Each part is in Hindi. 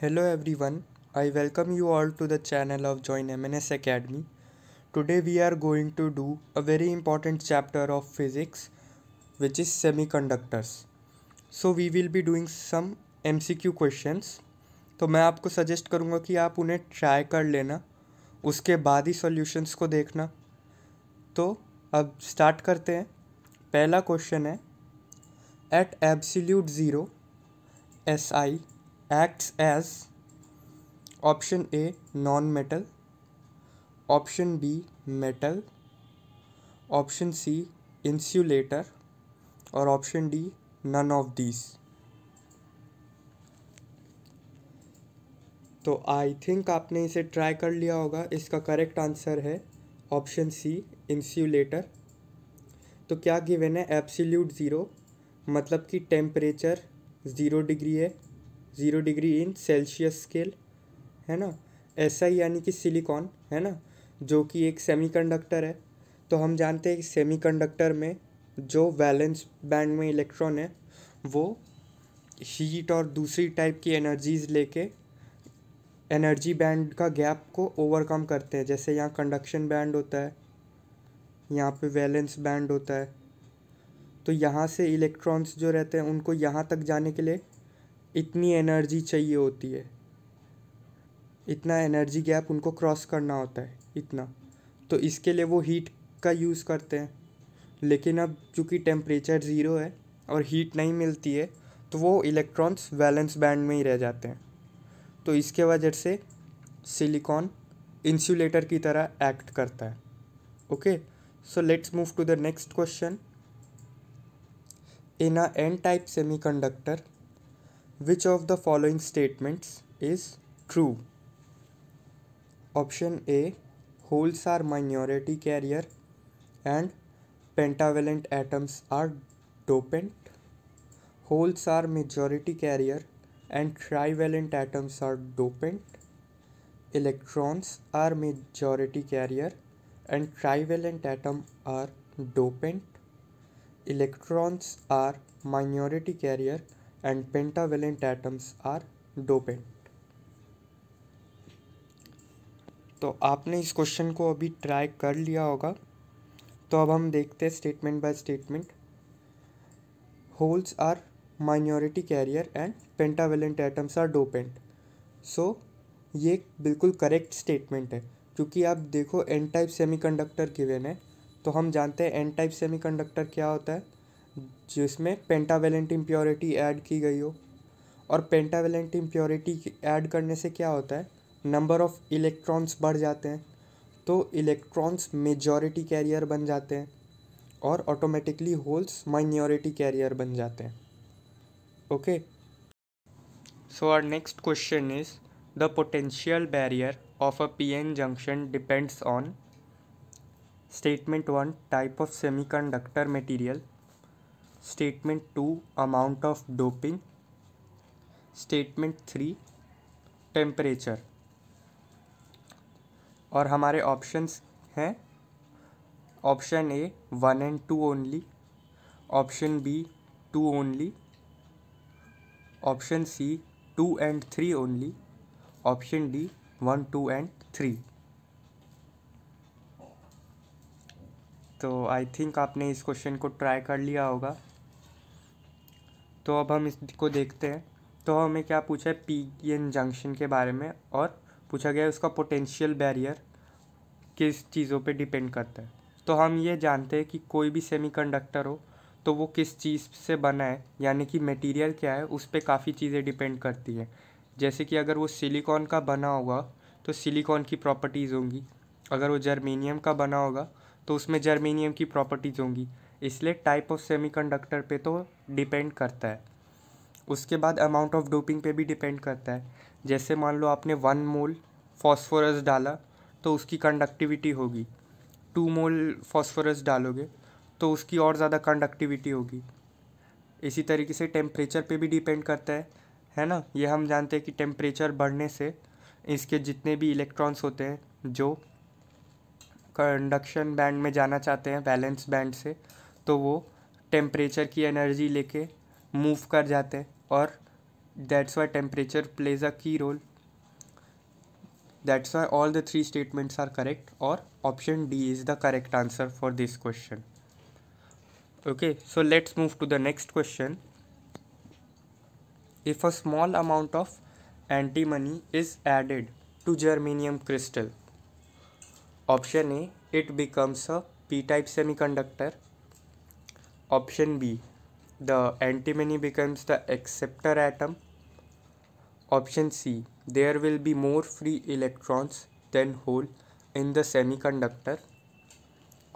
Hello everyone I welcome you all to the channel of join M N S academy today we are going to do a very important chapter of physics which is semiconductors so we will be doing some M C Q question तो मैं आपको सजेस्ट करूँगा कि आप उन्हें ट्राई कर लेना उसके बाद ही सोल्यूशंस को देखना तो अब स्टार्ट करते हैं पहला क्वेश्चन है at absolute zero S I acts as option A non-metal option B metal option C insulator और option D none of these तो आई थिंक आपने इसे ट्राई कर लिया होगा इसका करेक्ट आंसर है ऑप्शन सी इंस्यूलेटर तो क्या गिवन है एब्सोल्यूट ज़ीरो मतलब कि टेम्परेचर ज़ीरो डिग्री है zero degree in Celsius scale है ना ऐसा ही यानी कि सिलिकॉन है ना जो कि एक सेमीकंडक्टर है तो हम जानते हैं कि सेमीकंडक्टर में जो वैलेंस बैंड में इलेक्ट्रॉन है वो हीट और दूसरी टाइप की एनर्जीज़ लेके एनर्जी बैंड का गैप को ओवरकम करते हैं जैसे यहाँ कंडक्शन बैंड होता है यहाँ पे वैलेंस बैंड होता है तो यहाँ से इलेक्ट्रॉन्स जो रहते हैं उनको यहाँ तक जाने के लिए इतनी एनर्जी चाहिए होती है इतना एनर्जी गैप उनको क्रॉस करना होता है इतना तो इसके लिए वो हीट का यूज़ करते हैं लेकिन अब चूँकि टेम्परेचर ज़ीरो है और हीट नहीं मिलती है तो वो इलेक्ट्रॉन्स वैलेंस बैंड में ही रह जाते हैं तो इसके वजह से सिलिकॉन इंसुलेटर की तरह एक्ट करता है okay so let's move to the next question in a N type semiconductor Which of the following statements is true? Option A Holes are minority carrier and pentavalent atoms are dopant. Holes are majority carrier and trivalent atoms are dopant. Electrons are majority carrier and trivalent atom are dopant. Electrons are minority carrier and pentavalent atoms are dopant. तो आपने इस क्वेश्चन को अभी ट्राई कर लिया होगा तो अब हम देखते हैं statement by statement holes are minority carrier and pentavalent atoms are dopant so ये बिल्कुल करेक्ट स्टेटमेंट है क्योंकि आप देखो एन टाइप सेमीकंडक्टर गिवन है तो हम जानते हैं एन टाइप सेमीकंडक्टर क्या होता है जिसमें पेंटावेलेंट इम्प्योरिटी ऐड की गई हो और पेंटावेलेंट इम्प्योरिटी ऐड करने से क्या होता है नंबर ऑफ़ इलेक्ट्रॉन्स बढ़ जाते हैं तो इलेक्ट्रॉन्स मेजॉरिटी कैरियर बन जाते हैं और ऑटोमेटिकली होल्स माइनॉरिटी कैरियर बन जाते हैं okay so our next question is the potential barrier of a P N junction depends on statement one type of semiconductor material statement two amount of doping statement three temperature और हमारे ऑप्शंस हैं option A one and two only option B two only option C two and three only option D one two and three तो आई थिंक आपने इस क्वेश्चन को ट्राई कर लिया होगा तो अब हम इसको देखते हैं तो हमें क्या पूछा है पी एन जंक्शन के बारे में और पूछा गया है उसका पोटेंशियल बैरियर किस चीज़ों पे डिपेंड करता है तो हम ये जानते हैं कि कोई भी सेमीकंडक्टर हो तो वो किस चीज़ से बना है यानी कि मटेरियल क्या है उस पर काफ़ी चीज़ें डिपेंड करती हैं जैसे कि अगर वो सिलिकॉन का बना होगा तो सिलिकॉन की प्रॉपर्टीज़ होंगी अगर वो जर्मेनियम का बना होगा तो उसमें जर्मेनियम की प्रॉपर्टीज़ होंगी इसलिए टाइप ऑफ सेमीकंडक्टर पे तो डिपेंड करता है उसके बाद अमाउंट ऑफ डोपिंग पे भी डिपेंड करता है जैसे मान लो आपने वन मोल फॉस्फोरस डाला तो उसकी कंडक्टिविटी होगी टू मोल फॉस्फोरस डालोगे तो उसकी और ज़्यादा कंडक्टिविटी होगी इसी तरीके से टेम्परेचर पे भी डिपेंड करता है है ना ये हम जानते हैं कि टेम्परेचर बढ़ने से इसके जितने भी इलेक्ट्रॉन्स होते हैं जो कंडक्शन बैंड में जाना चाहते हैं बैलेंस बैंड से तो वो टेम्परेचर की एनर्जी लेके मूव कर जाते हैं और that's why temperature plays a key role that's why all the three statements are correct और option D is the correct answer for this question okay so let's move to the next question if a small amount of antimony is added to germanium crystal option A it becomes a P type semiconductor Option B. The antimony becomes the acceptor atom. Option C. There will be more free electrons than hole in the semiconductor.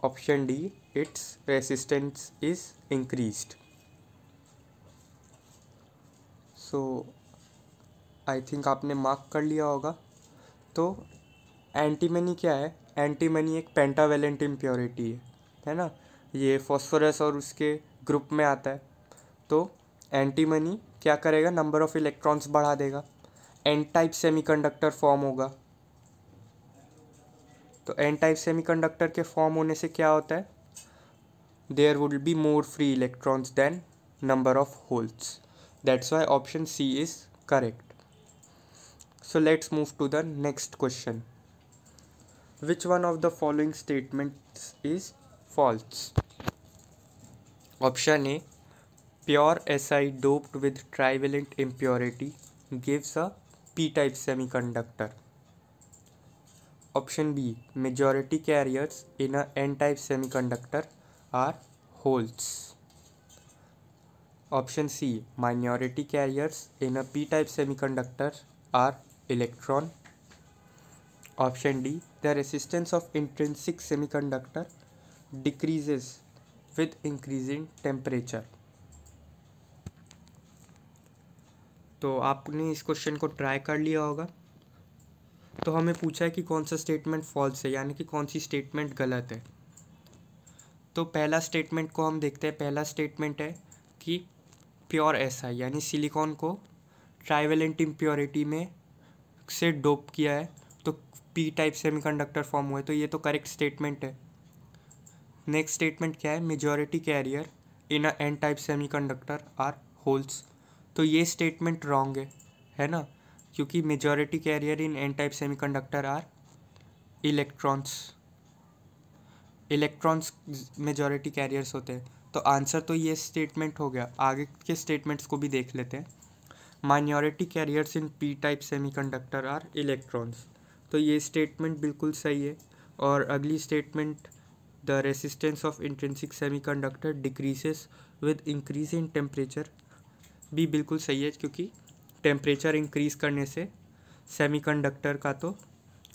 Option D. Its resistance is increased. So I think आपने मार्क कर लिया होगा तो एंटीमनी क्या है एंटीमनी एक पेंटावेलेंट इम्प्योरिटी है है ना ये फॉस्फोरस और उसके ग्रुप में आता है तो एंटीमनी क्या करेगा नंबर ऑफ़ इलेक्ट्रॉन्स बढ़ा देगा एन टाइप सेमीकंडक्टर फॉर्म होगा तो एन टाइप सेमीकंडक्टर के फॉर्म होने से क्या होता है there would be more free electrons than number of holes that's why option C is correct so let's move to the next question which one of the following statement is false option A pure S I doped with trivalent impurity gives a P type semiconductor option B majority carriers in a N type semiconductor are holes option C minority carriers in a P type semiconductor are electron option D the resistance of intrinsic semiconductor decreases with increasing temperature तो आपने इस क्वेश्चन को ट्राई कर लिया होगा तो हमें पूछा है कि कौन सा स्टेटमेंट फॉल्स है यानी कि कौन सी स्टेटमेंट गलत है तो पहला स्टेटमेंट को हम देखते हैं पहला स्टेटमेंट है कि प्योर ऐसा यानी सिलिकॉन को ट्राइवेलेंट इम्प्योरिटी में से डोप किया है तो पी टाइप सेमीकंडक्टर फॉर्म हुआ है तो ये तो करेक्ट स्टेटमेंट है नेक्स्ट स्टेटमेंट क्या है majority carrier in a N type semiconductor are holes तो ये स्टेटमेंट रॉन्ग है है ना क्योंकि majority carrier in n type semiconductor are electrons electrons majority carriers होते हैं तो आंसर तो ये स्टेटमेंट हो गया आगे के स्टेटमेंट्स को भी देख लेते हैं minority carriers in p type semiconductor are electrons तो ये स्टेटमेंट बिल्कुल सही है और अगली statement the resistance of intrinsic semiconductor decreases with increase in temperature भी बिल्कुल सही है क्योंकि टेम्परेचर इंक्रीज करने से सेमीकंडक्टर का तो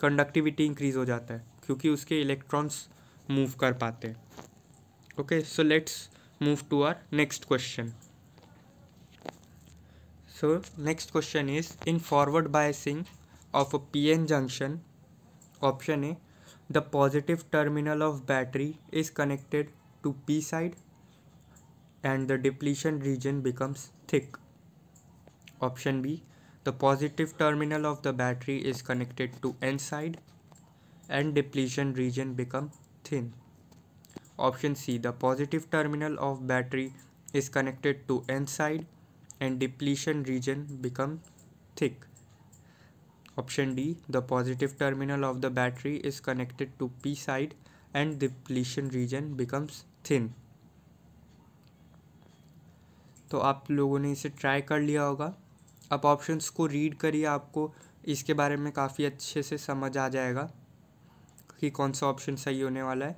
कंडक्टिविटी इंक्रीज हो जाता है क्योंकि उसके इलेक्ट्रॉन्स मूव कर पाते हैं okay so let's move to our next question so next question is in forward biasing of a PN junction option A The positive terminal of battery is connected to P side and the depletion region becomes thick. Option B. The positive terminal of the battery is connected to N side and depletion region become thin. Option C. The positive terminal of battery is connected to N side and depletion region become thick. Option D, the positive terminal of the battery is connected to P side and the depletion region becomes thin. तो आप लोगों ने इसे ट्राई कर लिया होगा आप ऑप्शंस को रीड करिए आपको इसके बारे में काफ़ी अच्छे से समझ आ जाएगा कि कौन सा ऑप्शन सही होने वाला है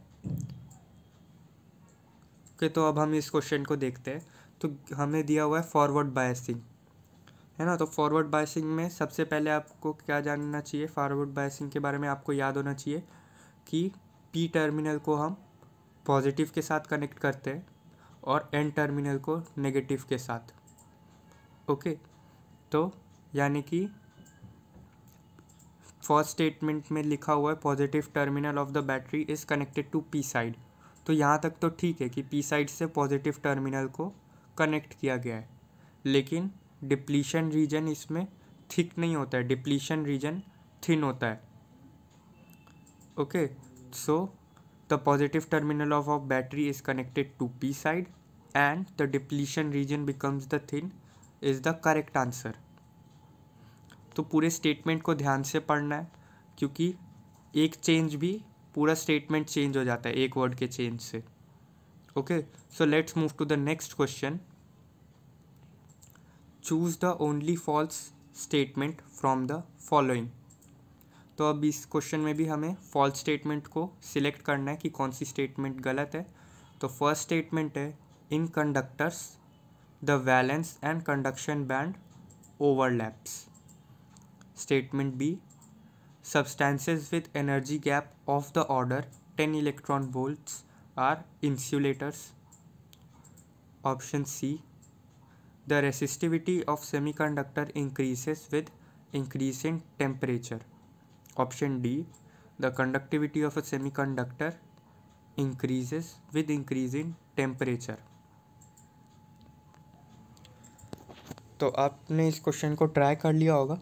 ओके तो अब हम इस क्वेश्चन को देखते हैं तो हमें दिया हुआ है फॉरवर्ड बायसिंग है ना तो फॉरवर्ड बायसिंग में सबसे पहले आपको क्या जानना चाहिए फॉरवर्ड बायसिंग के बारे में आपको याद होना चाहिए कि पी टर्मिनल को हम पॉजिटिव के साथ कनेक्ट करते हैं और एन टर्मिनल को नेगेटिव के साथ ओके तो यानी कि फर्स्ट स्टेटमेंट में लिखा हुआ है positive terminal of the battery is connected to P side तो यहाँ तक तो ठीक है कि पी साइड से पॉजिटिव टर्मिनल को कनेक्ट किया गया है लेकिन डिप्लीशन रीजन इसमें थिक नहीं होता है डिप्लीशन रीजन थिन होता है okay so the positive terminal of of battery is connected to P side and the depletion region becomes the thin is the correct answer तो पूरे स्टेटमेंट को ध्यान से पढ़ना है क्योंकि एक चेंज भी पूरा स्टेटमेंट चेंज हो जाता है एक वर्ड के चेंज से okay so let's move to the next question choose the only false statement from the following तो अब इस क्वेश्चन में भी हमें फॉल्स स्टेटमेंट को सिलेक्ट करना है कि कौन सी स्टेटमेंट गलत है तो फर्स्ट स्टेटमेंट है in conductors the valence and conduction band overlaps statement B substances with energy gap of the order ten electron volts are insulators option C the resistivity of semiconductor increases with increase in temperature option D the conductivity of a semiconductor increases with increase in temperature तो आपने इस क्वेश्चन को ट्राई कर लिया होगा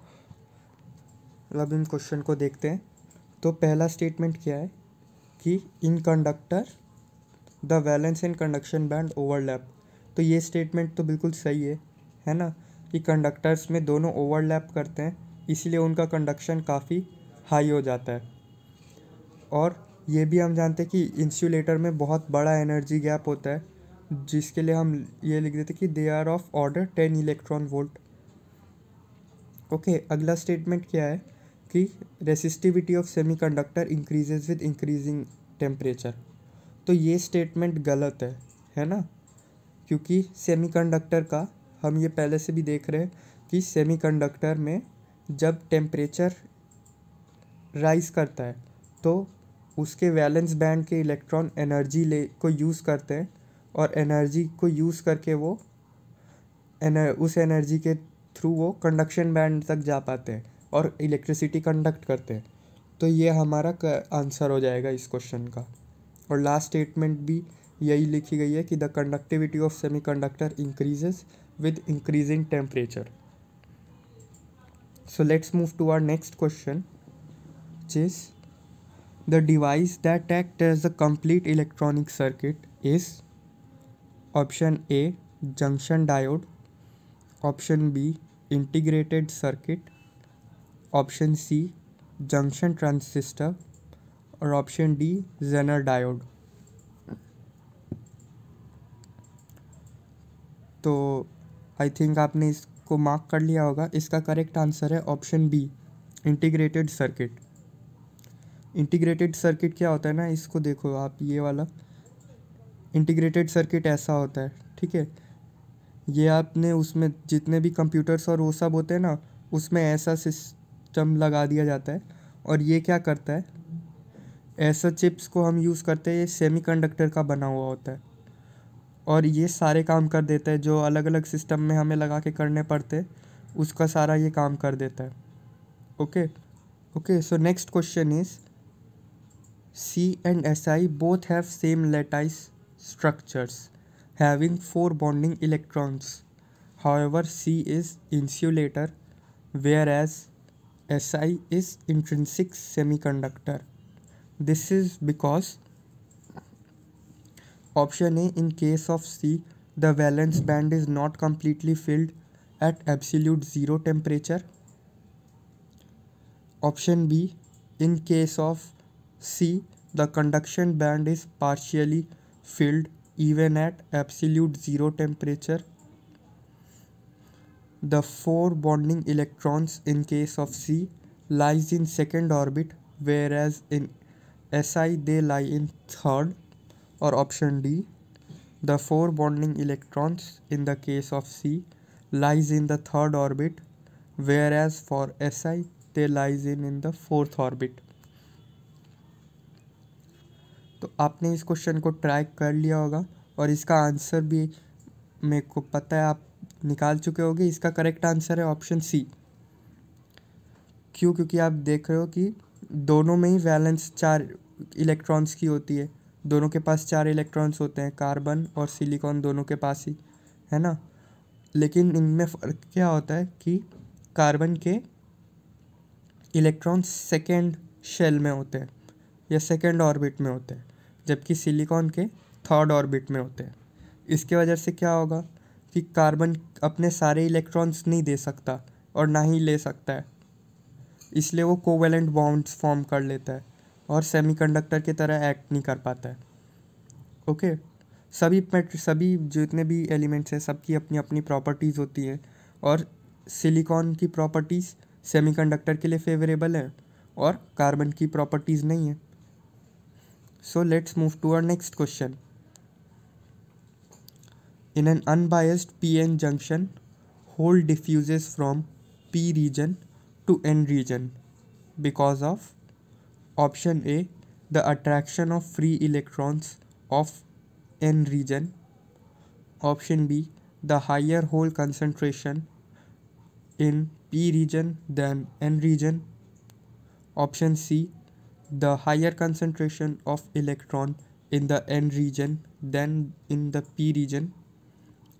अब इन क्वेश्चन को देखते हैं तो पहला स्टेटमेंट क्या है कि in conductor the valence in conduction band overlap तो ये स्टेटमेंट तो बिल्कुल सही है है ना कि कंडक्टर्स में दोनों ओवरलैप करते हैं इसलिए उनका कंडक्शन काफ़ी हाई हो जाता है और ये भी हम जानते हैं कि इंसुलेटर में बहुत बड़ा एनर्जी गैप होता है जिसके लिए हम ये लिख देते कि they are of order ten electron volt okay अगला स्टेटमेंट क्या है कि resistivity of semiconductor increases with increasing temperature तो ये स्टेटमेंट गलत है है ना क्योंकि सेमीकंडक्टर का हम ये पहले से भी देख रहे हैं कि सेमीकंडक्टर में जब टेम्परेचर राइज करता है तो उसके वैलेंस बैंड के इलेक्ट्रॉन एनर्जी ले को यूज़ करते हैं और एनर्जी को यूज़ करके वो एनर, उस एनर्जी के थ्रू वो कंडक्शन बैंड तक जा पाते हैं और इलेक्ट्रिसिटी कंडक्ट करते हैं तो ये हमारा आंसर हो जाएगा इस क्वेश्चन का और लास्ट स्टेटमेंट भी यही लिखी गई है कि the conductivity of semiconductor increases with increasing temperature so let's move to our next question choose the device that act as a complete electronic circuit is option A junction diode option B integrated circuit option C junction transistor और ऑप्शन डी जेनर डायोड तो आई थिंक आपने इसको मार्क कर लिया होगा इसका करेक्ट आंसर है option B integrated circuit integrated circuit क्या होता है ना इसको देखो आप ये वाला इंटीग्रेटेड सर्किट ऐसा होता है ठीक है ये आपने उसमें जितने भी कंप्यूटर्स और वो सब होते हैं ना उसमें ऐसा सिस्टम लगा दिया जाता है और ये क्या करता है ऐसा चिप्स को हम यूज़ करते हैं ये सेमीकंडक्टर का बना हुआ होता है और ये सारे काम कर देता है जो अलग अलग सिस्टम में हमें लगा के करने पड़ते उसका सारा ये काम कर देता है okay okay so next question is C and S I both have same lattice structures having four bonding electrons however C is insulator whereas S I is intrinsic semiconductor this is because Option A In case of C, the valence band is not completely filled at absolute zero temperature. Option B In case of C, the conduction band is partially filled even at absolute zero temperature. The four bonding electrons in case of C lies in second orbit whereas in SI they lie in third और option D the four bonding electrons in the case of C lies in the third orbit whereas for S I they lies in in the fourth orbit तो आपने इस क्वेश्चन को ट्रैक कर लिया होगा और इसका आंसर भी मेरे को पता है आप निकाल चुके होगे इसका करेक्ट आंसर है ऑप्शन सी क्यों क्योंकि आप देख रहे हो कि दोनों में ही वैलेंस चार इलेक्ट्रॉन्स की होती है दोनों के पास चार इलेक्ट्रॉन्स होते हैं कार्बन और सिलिकॉन दोनों के पास ही है ना लेकिन इनमें फ़र्क क्या होता है कि कार्बन के इलेक्ट्रॉन सेकेंड शेल में होते हैं या सेकेंड ऑर्बिट में होते हैं जबकि सिलिकॉन के थर्ड ऑर्बिट में होते हैं इसके वजह से क्या होगा कि कार्बन अपने सारे इलेक्ट्रॉन्स नहीं दे सकता और ना ही ले सकता है इसलिए वो कोवेलेंट बॉन्ड्स फॉर्म कर लेता है और सेमीकंडक्टर की तरह एक्ट नहीं कर पाता है ओके सभी मेट्र सभी जितने भी एलिमेंट्स हैं सबकी अपनी अपनी प्रॉपर्टीज़ होती है और सिलिकॉन की प्रॉपर्टीज़ सेमीकंडक्टर के लिए फेवरेबल है और कार्बन की प्रॉपर्टीज़ नहीं है so let's move to our next question in an unbiased P N junction hold diffuse from P region to N region because of Option A the attraction of free electrons of n region. Option B the higher hole concentration in p region than n region. Option C the higher concentration of electron in the n region than in the p region.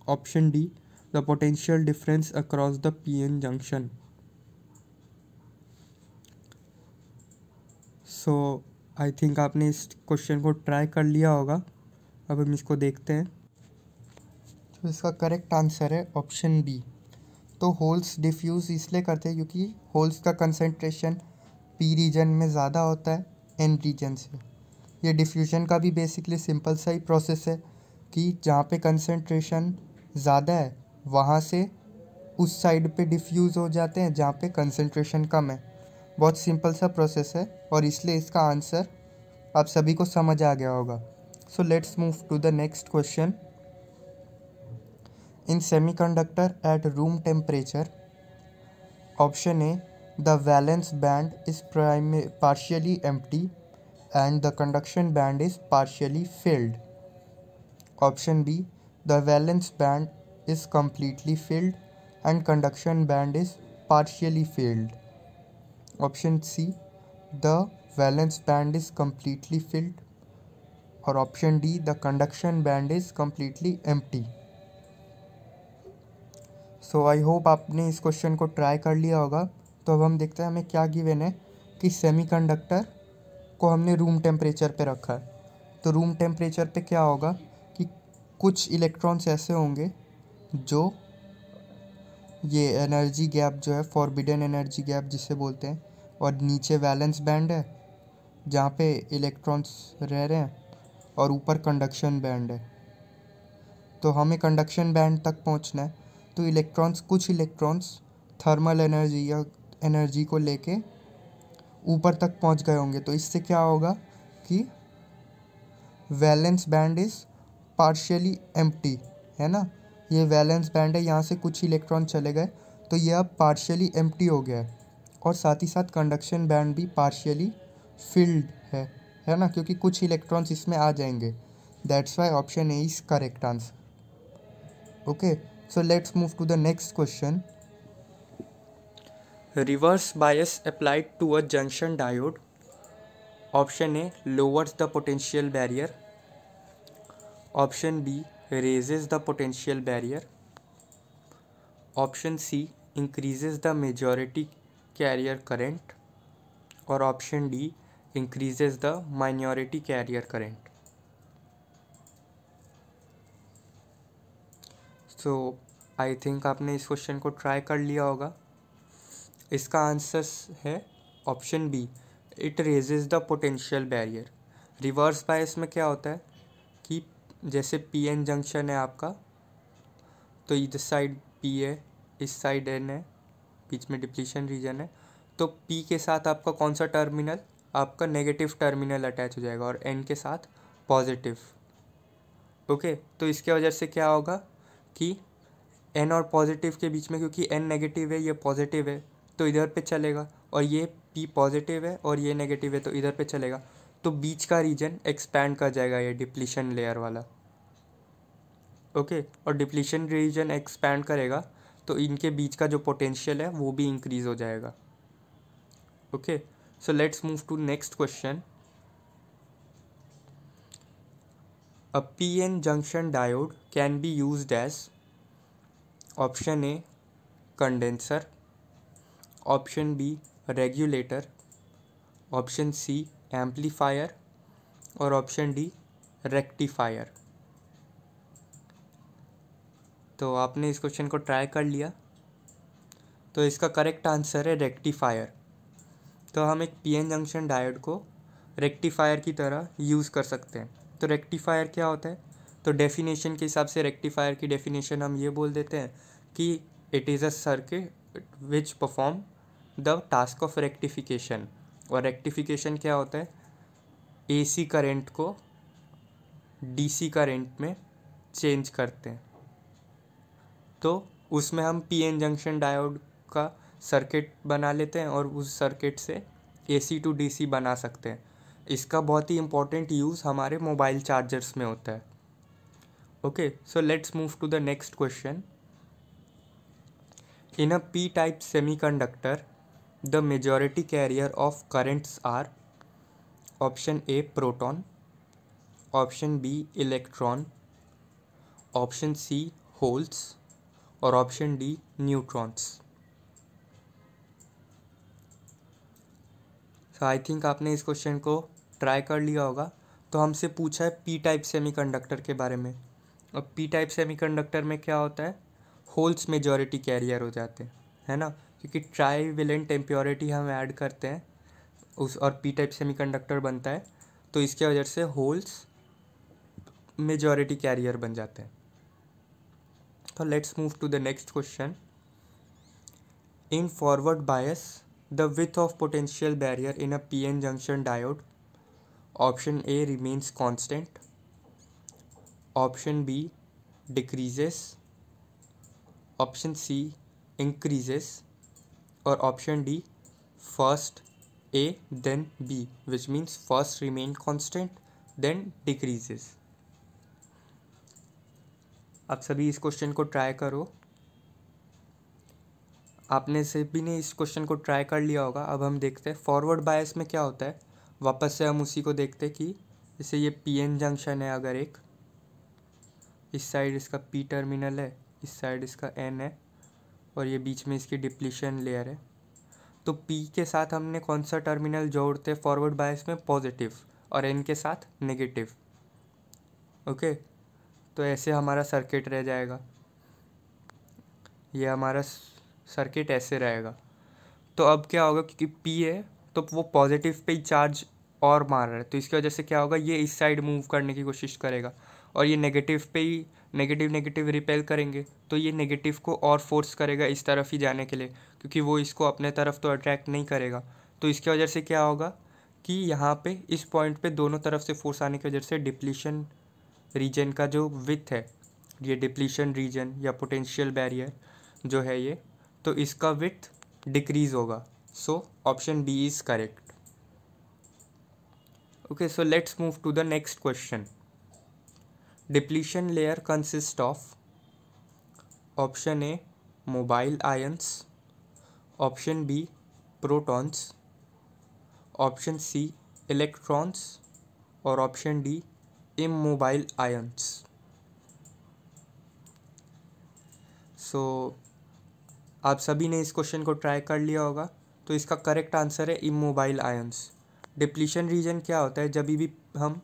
Option D the potential difference across the p-n junction. So I think आपने इस क्वेश्चन को ट्राई कर लिया होगा अब हम इसको देखते हैं तो इसका करेक्ट आंसर है ऑप्शन बी तो होल्स डिफ्यूज़ इसलिए करते हैं क्योंकि होल्स का कंसेंट्रेशन पी रीजन में ज़्यादा होता है एन रीजन से ये डिफ्यूजन का भी बेसिकली सिंपल सा ही प्रोसेस है कि जहाँ पे कंसनट्रेशन ज़्यादा है वहाँ से उस साइड पे डिफ्यूज़ हो जाते हैं जहाँ पे कंसेंट्रेशन कम है बहुत सिंपल सा प्रोसेस है और इसलिए इसका आंसर आप सभी को समझ आ गया होगा so let's move to the next question in semiconductor at room temperature option A the valence band is prime partially empty and the conduction band is partially filled option B the valence band is completely filled and conduction band is partially filled option C the band is completely filled और option D the conduction band is completely empty so I hope आपने इस क्वेश्चन को ट्राई कर लिया होगा तो अब हम देखते हैं हमें क्या गिवन है कि सेमीकंडक्टर को हमने रूम टेम्परेचर पे रखा है तो रूम टेम्परेचर पे क्या होगा कि कुछ इलेक्ट्रॉन्स ऐसे होंगे जो ये एनर्जी गैप जो है फॉरबिडन एनर्जी गैप जिसे बोलते हैं और नीचे वैलेंस बैंड है जहाँ पे इलेक्ट्रॉन्स रह रहे हैं और ऊपर कंडक्शन बैंड है तो हमें कंडक्शन बैंड तक पहुँचना है तो इलेक्ट्रॉन्स कुछ इलेक्ट्रॉन्स थर्मल एनर्जी या एनर्जी को लेके ऊपर तक पहुँच गए होंगे तो इससे क्या होगा कि valence band is partially empty है ना ये वैलेंस बैंड है यहाँ से कुछ इलेक्ट्रॉन चले गए तो यह अब पार्शियली एम्प्टी हो गया है और साथ ही साथ कंडक्शन बैंड भी पार्शियली फिल्ड है है ना क्योंकि कुछ इलेक्ट्रॉन्स इसमें आ जाएंगे that's why option A is correct answer okay so let's move to the next question reverse bias applied to a junction diode option A lowers the potential barrier option B raises the potential barrier option C increases the majority carrier current और option D increases the minority carrier current so I think आपने इस क्वेश्चन को ट्राई कर लिया होगा इसका आंसर है option B it raises the potential barrier reverse bias में क्या होता है कि जैसे पी एन जंक्शन है आपका तो इधर साइड पी है इस साइड एन है बीच में डिप्लीशन रीजन है तो पी के साथ आपका कौन सा टर्मिनल आपका नेगेटिव टर्मिनल अटैच हो जाएगा और एन के साथ पॉजिटिव ओके तो इसके वजह से क्या होगा कि एन और पॉजिटिव के बीच में क्योंकि एन नेगेटिव है ये पॉजिटिव है तो इधर पे चलेगा और ये पी पॉजिटिव है और ये नेगेटिव है तो इधर पे चलेगा तो बीच का रीजन एक्सपैंड कर जाएगा ये डिप्लीशन लेयर वाला ओके okay, और डिप्लीशन रीजन एक्सपैंड करेगा तो इनके बीच का जो पोटेंशियल है वो भी इंक्रीज़ हो जाएगा okay so let's move to next question a P N junction diode can be use as option A condenser option B regulator option C amplifier और ऑप्शन डी रेक्टिफायर तो आपने इस क्वेश्चन को ट्राई कर लिया तो इसका करेक्ट आंसर है रेक्टिफायर तो हम एक पीएन जंक्शन डायोड को रेक्टिफायर की तरह यूज़ कर सकते हैं तो रेक्टिफायर क्या होता है तो डेफिनेशन के हिसाब से रेक्टिफायर की डेफिनेशन हम ये बोल देते हैं कि it is a circuit which perform the task of rectification और रेक्टिफिकेशन क्या होता है एसी करंट को डीसी करंट में चेंज करते हैं तो उसमें हम पी एन जंक्शन डायोड का सर्किट बना लेते हैं और उस सर्किट से ए सी टू डी सी बना सकते हैं इसका बहुत ही इम्पोर्टेंट यूज़ हमारे मोबाइल चार्जर्स में होता है okay so let's move to the next question in a P type semiconductor the majority carrier of currents are option A proton option B electron option C holes और option D neutrons so I think आपने इस क्वेश्चन को ट्राई कर लिया होगा तो हमसे पूछा है पी टाइप सेमीकंडक्टर के बारे में और पी टाइप सेमीकंडक्टर में क्या होता है होल्स मेजॉरिटी कैरियर हो जाते हैं है ना क्योंकि ट्राई विलेंट टेम्प्योरिटी हम ऐड करते हैं उस और पी टाइप सेमीकंडक्टर बनता है तो इसके वजह से होल्स मेजॉरिटी कैरियर बन जाते हैं So let's move to the next question. In forward bias, the width of potential barrier in a PN junction diode, option A remains constant, option B decreases, option C increases, or option D first A then B, which means first remain constant then decreases. आप सभी इस क्वेश्चन को ट्राई करो आपने से भी ने इस क्वेश्चन को ट्राई कर लिया होगा अब हम देखते हैं फॉरवर्ड बायस में क्या होता है वापस से हम उसी को देखते हैं कि जैसे ये पी एन जंक्शन है अगर एक इस साइड इसका पी टर्मिनल है इस साइड इसका एन है और ये बीच में इसकी डिप्लीशन लेयर है तो पी के साथ हमने कौन सा टर्मिनल जोड़ते फॉरवर्ड बायस में पॉजिटिव और एन के साथ नेगेटिव ओके okay? तो ऐसे हमारा सर्किट रह जाएगा ये हमारा सर्किट ऐसे रहेगा तो अब क्या होगा क्योंकि पी है तो वो पॉजिटिव पे ही चार्ज और मार रहा है तो इसकी वजह से क्या होगा ये इस साइड मूव करने की कोशिश करेगा और ये नेगेटिव पे ही नेगेटिव नेगेटिव रिपेल करेंगे तो ये नेगेटिव को और फोर्स करेगा इस तरफ ही जाने के लिए क्योंकि वो इसको अपने तरफ तो अट्रैक्ट नहीं करेगा तो इसकी वजह से क्या होगा कि यहाँ पे इस पॉइंट पे दोनों तरफ से फोर्स आने की वजह से डिप्लीशन रीजन का जो विथ है ये डिप्लीशन रीजन या पोटेंशियल बैरियर जो है ये तो इसका विथ डिक्रीज होगा so option B is correct okay so let's move to the next question depletion layer consist of option A mobile ions option B protons option C electrons और option D immobile ions so so, आप सभी ने इस क्वेश्चन को ट्राई कर लिया होगा तो इसका करेक्ट आंसर है इमोबाइल आयंस डिप्लीशन रीजन क्या होता है जब भी हम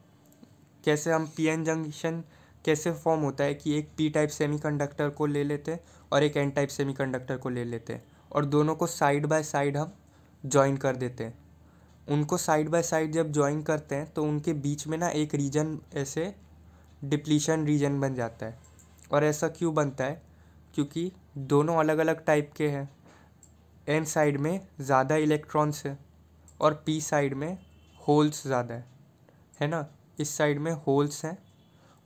कैसे हम पी एन जंक्शन कैसे फॉर्म होता है कि एक पी टाइप सेमीकंडक्टर को ले लेते हैं और एक एन टाइप सेमीकंडक्टर को ले लेते हैं और दोनों को साइड बाय साइड हम जॉइन कर देते हैं उनको साइड बाय साइड जब ज्वाइन करते हैं तो उनके बीच में ना एक रीजन ऐसे डिप्लीशन रीजन बन जाता है और ऐसा क्यों बनता है क्योंकि दोनों अलग अलग टाइप के हैं एन साइड में ज़्यादा इलेक्ट्रॉन्स है और पी साइड में होल्स ज़्यादा है है ना इस साइड में होल्स हैं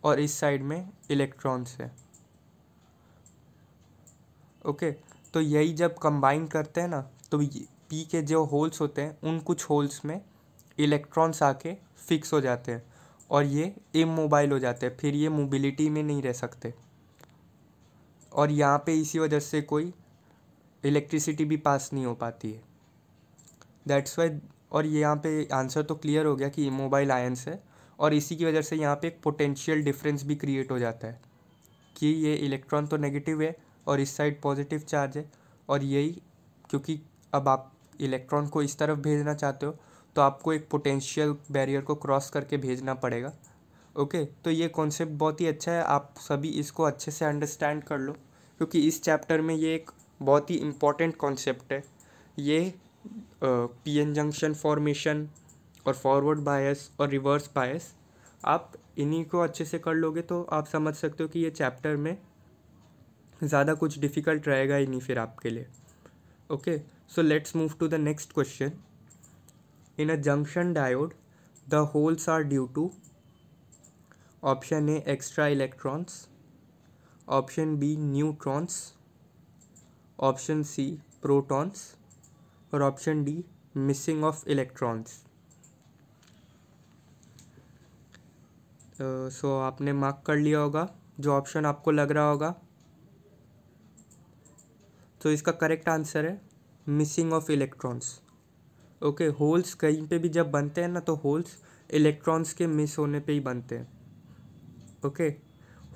और इस साइड में इलेक्ट्रॉन्स है ओके तो यही जब कंबाइन करते हैं ना तो पी के जो होल्स होते हैं उन कुछ होल्स में इलेक्ट्रॉन्स आके फिक्स हो जाते हैं और ये इमोबाइल हो जाते हैं फिर ये मोबिलिटी में नहीं रह सकते और यहाँ पे इसी वजह से कोई इलेक्ट्रिसिटी भी पास नहीं हो पाती है दैट्स वाई और यहाँ पे आंसर तो क्लियर हो गया कि इमोबाइल आयंस है और इसी की वजह से यहाँ पे एक पोटेंशियल डिफरेंस भी क्रिएट हो जाता है कि ये इलेक्ट्रॉन तो नेगेटिव है और इस साइड पॉजिटिव चार्ज है और यही क्योंकि अब आप इलेक्ट्रॉन को इस तरफ भेजना चाहते हो तो आपको एक पोटेंशियल बैरियर को क्रॉस करके भेजना पड़ेगा ओके तो ये कॉन्सेप्ट बहुत ही अच्छा है आप सभी इसको अच्छे से अंडरस्टैंड कर लो क्योंकि इस चैप्टर में ये एक बहुत ही इम्पॉर्टेंट कॉन्सेप्ट है ये पी एन जंक्शन फॉर्मेशन और फॉरवर्ड बायस और रिवर्स बायस आप इन्हीं को अच्छे से कर लोगे तो आप समझ सकते हो कि ये चैप्टर में ज़्यादा कुछ डिफ़िकल्ट रहेगा ही नहीं फिर आपके लिए okay So let's move to the next question. In a junction diode, the holes are due to option A extra electrons, option B neutrons, option C protons or option D missing of electrons. So uh, so आपने मार्क कर लिया होगा जो ऑप्शन आपको लग रहा होगा तो so इसका करेक्ट आंसर है missing of electrons okay holes कहीं पे भी जब बनते हैं ना तो होल्स इलेक्ट्रॉन्स के मिस होने पे ही बनते हैं ओके okay?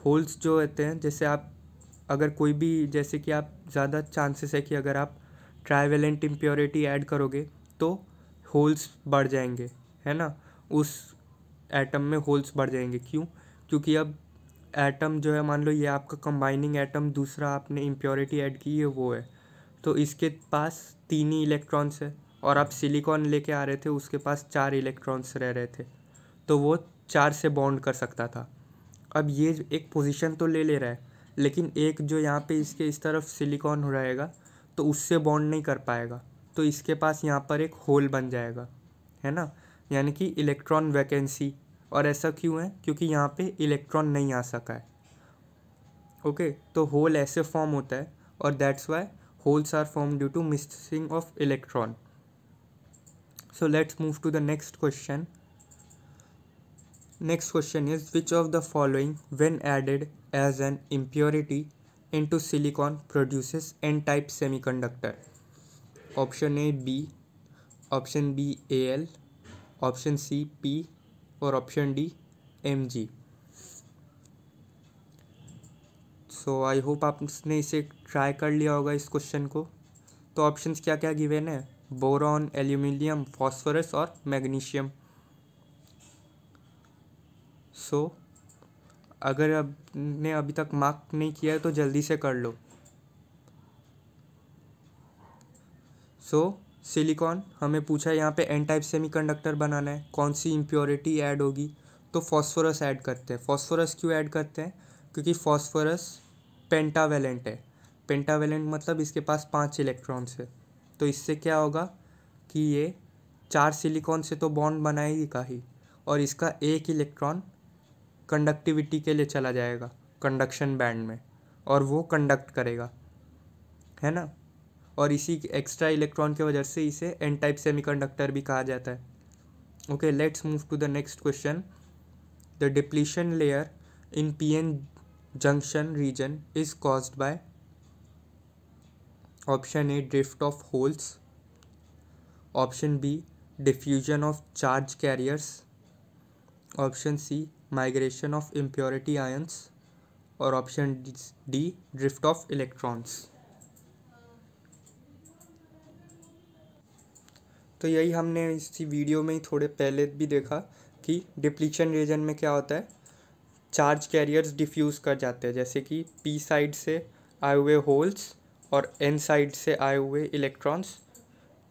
होल्स जो होते हैं जैसे आप अगर कोई भी जैसे कि आप ज़्यादा चांसेस है कि अगर आप ट्राइवेलेंट इम्प्योरिटी ऐड करोगे तो होल्स बढ़ जाएंगे है ना उस एटम में होल्स बढ़ जाएंगे क्यों क्योंकि अब एटम जो है मान लो ये आपका कंबाइनिंग एटम दूसरा आपने इम्प्योरिटी ऐड की है वो है तो इसके पास तीन ही इलेक्ट्रॉन्स है और आप सिलिकॉन लेके आ रहे थे उसके पास चार इलेक्ट्रॉन्स रह रहे थे तो वो चार से बॉन्ड कर सकता था अब ये एक पोजीशन तो ले ले रहा है लेकिन एक जो यहाँ पे इसके इस तरफ सिलिकॉन हो रहेगा तो उससे बॉन्ड नहीं कर पाएगा तो इसके पास यहाँ पर एक होल बन जाएगा है ना यानी कि इलेक्ट्रॉन वैकेंसी और ऐसा क्यों है क्योंकि यहाँ पे इलेक्ट्रॉन नहीं आ सका है ओके तो होल ऐसे फॉर्म होता है और that's why holes are formed due to missing of electron. So let's move to the next question. Next question is which of the following when added as an impurity into silicon produces n-type semiconductor? Option A B, option B AL, option C P or option D MG. So I hope आपने इसे ट्राई कर लिया होगा इस क्वेश्चन को तो ऑप्शंस क्या क्या गिवेन है बोरॉन एल्यूमिनियम फॉस्फोरस और मैग्नीशियम सो अगर अब ने अभी तक मार्क नहीं किया है तो जल्दी से कर लो सो so, सिलिकॉन हमें पूछा है यहाँ पे एन टाइप सेमीकंडक्टर बनाना है कौन सी इम्प्योरिटी ऐड होगी तो फॉस्फोरस ऐड करते हैं फॉस्फोरस क्यों ऐड करते हैं क्योंकि फॉस्फोरस पेंटावेलेंट है पेंटावेलेंट मतलब इसके पास पाँच इलेक्ट्रॉन्स है तो इससे क्या होगा कि ये चार सिलिकॉन से तो बॉन्ड बनाएगा ही और इसका एक इलेक्ट्रॉन कंडक्टिविटी के लिए चला जाएगा कंडक्शन बैंड में और वो कंडक्ट करेगा है ना और इसी एक्स्ट्रा इलेक्ट्रॉन की वजह से इसे एन टाइप सेमीकंडक्टर भी कहा जाता है okay let's move to the next question the depletion layer in P N junction region is caused by option A drift of holes option B diffusion of charge carriers option C migration of impurity ions और option D drift of electrons तो यही हमने इसी वीडियो में ही थोड़े पहले भी देखा कि डिप्लीशन रीजन में क्या होता है चार्ज कैरियर्स डिफ्यूज़ कर जाते हैं जैसे कि पी साइड से आए हुए होल्स और एन साइड से आए हुए इलेक्ट्रॉन्स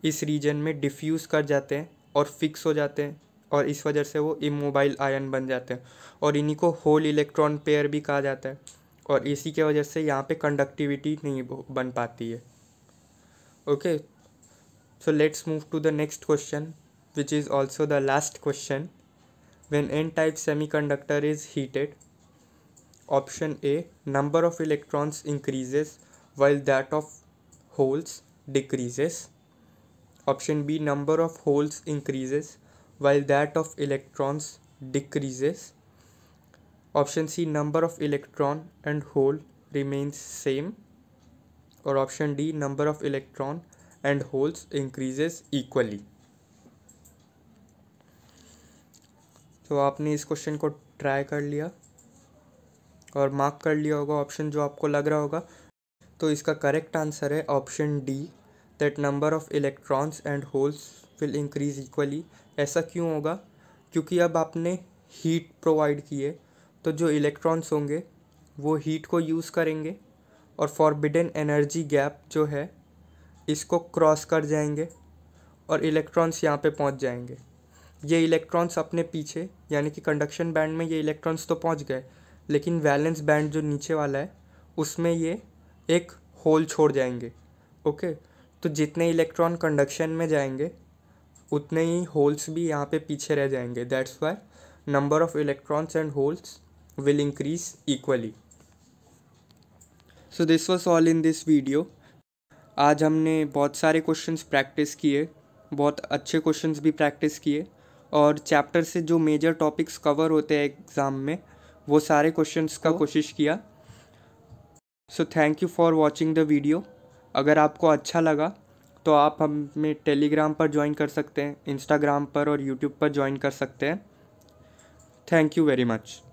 इस रीजन में डिफ्यूज़ कर जाते हैं और फिक्स हो जाते हैं और इस वजह से वो इमोबाइल आयन बन जाते हैं और इन्हीं को होल इलेक्ट्रॉन पेयर भी कहा जाता है और इसी के वजह से यहाँ पे कंडक्टिविटी नहीं बन पाती है okay so let's move to the next question which is also the last question when n-type semiconductor is heated? Option A. Number of electrons increases while that of holes decreases. Option B. Number of holes increases while that of electrons decreases. Option C. Number of electron and hole remains same. Or option D. Number of electron and holes increases equally. तो आपने इस क्वेश्चन को ट्राई कर लिया और मार्क कर लिया होगा ऑप्शन जो आपको लग रहा होगा तो इसका करेक्ट आंसर है option D that number of electrons and holes will increase equally ऐसा क्यों होगा क्योंकि अब आपने हीट प्रोवाइड किए तो जो इलेक्ट्रॉन्स होंगे वो हीट को यूज़ करेंगे और फॉरबिडन एनर्जी गैप जो है इसको क्रॉस कर जाएंगे और इलेक्ट्रॉन्स यहाँ पे पहुँच जाएंगे ये इलेक्ट्रॉन्स अपने पीछे यानी कि कंडक्शन बैंड में ये इलेक्ट्रॉन्स तो पहुंच गए लेकिन वैलेंस बैंड जो नीचे वाला है उसमें ये एक होल छोड़ जाएंगे ओके तो जितने इलेक्ट्रॉन कंडक्शन में जाएंगे उतने ही होल्स भी यहाँ पे पीछे रह जाएंगे that's why number of electrons and holes will increase equally so this was all in this video आज हमने बहुत सारे क्वेश्चंस प्रैक्टिस किए बहुत अच्छे क्वेश्चंस भी प्रैक्टिस किए और चैप्टर से जो मेजर टॉपिक्स कवर होते हैं एग्ज़ाम में वो सारे क्वेश्चंस का oh. कोशिश किया so thank you for watching the video अगर आपको अच्छा लगा तो आप हमें टेलीग्राम पर ज्वाइन कर सकते हैं इंस्टाग्राम पर और यूट्यूब पर ज्वाइन कर सकते हैं थैंक यू वेरी मच